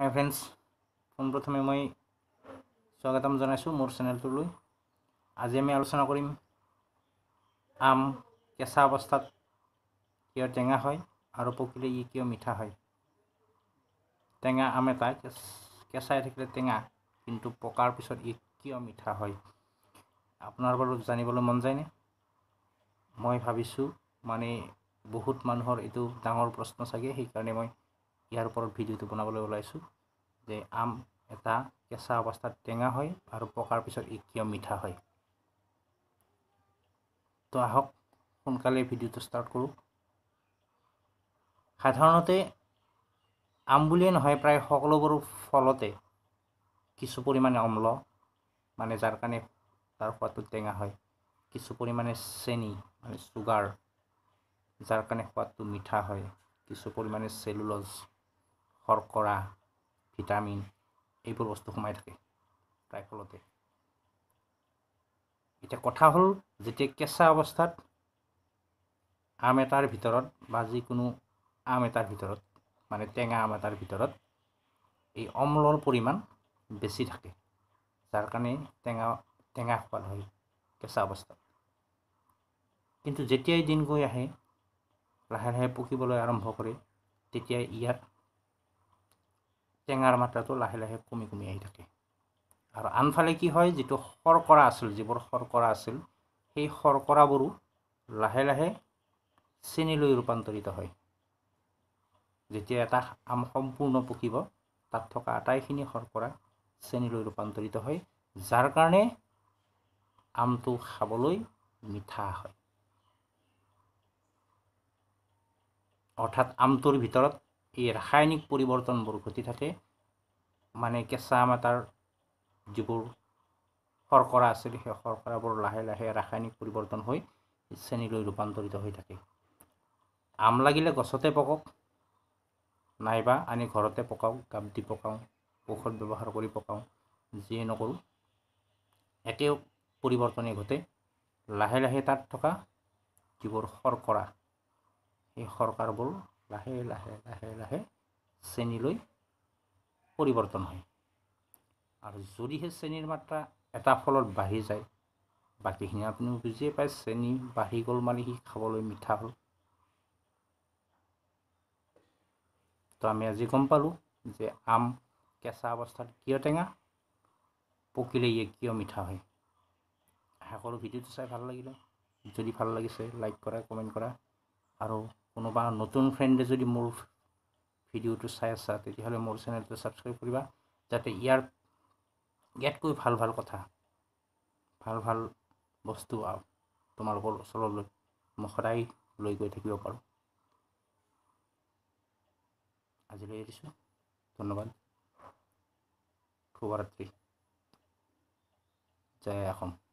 হাই friends পোনপ্ৰথমে মই স্বাগতম জনাইছোঁ মোৰ চেনেলটোলৈ আজি আমি আলোচনা কৰিম আম কেঁচা অৱস্থাত কিয় টেঙা হয় আৰু পকিলে ই কিয় মিঠা হয় টেঙা আম এটা কেঁচাই থাকিলে টেঙা কিন্তু পকাৰ পিছত ই কিয় মিঠা হয় আপোনালোকৰ জানিবলৈ মন যায়নে মই ভাবিছোঁ মানে বহুত মানুহৰ এইটো ডাঙৰ প্ৰশ্ন চাগে সেইকাৰণে মই ইয়াৰ ওপৰত ভিডিঅ'টো বনাবলৈ ওলাইছোঁ যে আম এটা কেঁচা অৱস্থাত টেঙা হয় আৰু পকাৰ পিছত ই কিয় মিঠা হয় তো আহক সোনকালে ভিডিঅ'টো ষ্টাৰ্ট কৰোঁ সাধাৰণতে আম বুলিয়েই নহয় প্ৰায় সকলোবোৰ ফলতে কিছু পৰিমাণে অম্ল মানে যাৰ কাৰণে তাৰ সোৱাদটো টেঙা হয় কিছু পৰিমাণে চেনি মানে চুগাৰ যাৰ কাৰণে সোৱাদটো মিঠা হয় কিছু পৰিমাণে চেলুলজ শৰ্কৰা ভিটামিন এইবোৰ বস্তু সোমাই থাকে ট্ৰাইফলতে এতিয়া কথা হ'ল যেতিয়া কেঁচা অৱস্থাত আম এটাৰ ভিতৰত বা যিকোনো আম এটাৰ ভিতৰত মানে টেঙা আম এটাৰ ভিতৰত এই অম্লৰ পৰিমাণ বেছি থাকে যাৰ কাৰণে টেঙা টেঙা খোৱাল হয় কেঁচা অৱস্থাত কিন্তু যেতিয়াই দিন গৈ আহে লাহে লাহে পকিবলৈ আৰম্ভ কৰে তেতিয়াই ইয়াত টেঙাৰ মাত্ৰাটো লাহে লাহে কমি কমি আহি থাকে আৰু আনফালে কি হয় যিটো শৰ্কৰা আছিল যিবোৰ শৰ্কৰা আছিল সেই শৰ্কৰাবোৰো লাহে লাহে চেনিলৈ ৰূপান্তৰিত হয় যেতিয়া এটা আম সম্পূৰ্ণ পকিব তাত থকা আটাইখিনি শৰ্কৰা চেনিলৈ ৰূপান্তৰিত হয় যাৰ কাৰণে আমটো খাবলৈ মিঠা হয় অৰ্থাৎ আমটোৰ ভিতৰত এই ৰাসায়নিক পৰিৱৰ্তনবোৰ ঘটি থাকে মানে কেঁচা মাটাৰ যিবোৰ শৰ্কৰা আছিল সেই শৰ্কৰাবোৰ লাহে লাহে ৰাসায়নিক পৰিৱৰ্তন হৈ চেনীলৈ ৰূপান্তৰিত হৈ থাকে আম লাগিলে গছতে পকক নাইবা আনি ঘৰতে পকাওঁ গাপ দি পকাওঁ ঔষধ ব্যৱহাৰ কৰি পকাওঁ যিয়ে নকৰোঁ একে পৰিৱৰ্তনে ঘটে লাহে লাহে তাত থকা যিবোৰ শৰ্কৰা সেই শৰ্কাৰবোৰ লাহে লাহে লাহে লাহে শ্ৰেণীলৈ পৰিৱৰ্তন হয় আৰু যদিহে শ্ৰেণীৰ মাত্ৰা এটা ফলত বাঢ়ি যায় বাকীখিনি আপুনি বুজিয়ে পায় চেনি বাঢ়ি গ'ল মানে সি খাবলৈ মিঠা হ'ল তো আমি আজি গম পালোঁ যে আম কেঁচা অৱস্থাত কিয় টেঙা পকিলে ইয়ে কিয় মিঠা হয় আশা কৰোঁ ভিডিঅ'টো চাই ভাল লাগিলে যদি ভাল লাগিছে লাইক কৰা কমেণ্ট কৰা আৰু কোনোবা নতুন ফ্ৰেণ্ডে যদি মোৰ ভিডিঅ'টো চাই আছা তেতিয়াহ'লে মোৰ চেনেলটো ছাবস্ক্ৰাইব কৰিবা যাতে ইয়াৰ ইয়াতকৈ ভাল ভাল কথা ভাল ভাল বস্তু তোমালোকৰ ওচৰলৈ মই সদায় লৈ গৈ থাকিব পাৰোঁ আজিলৈ এৰিছোঁ ধন্যবাদ শুভৰাত্ৰি জয় অসম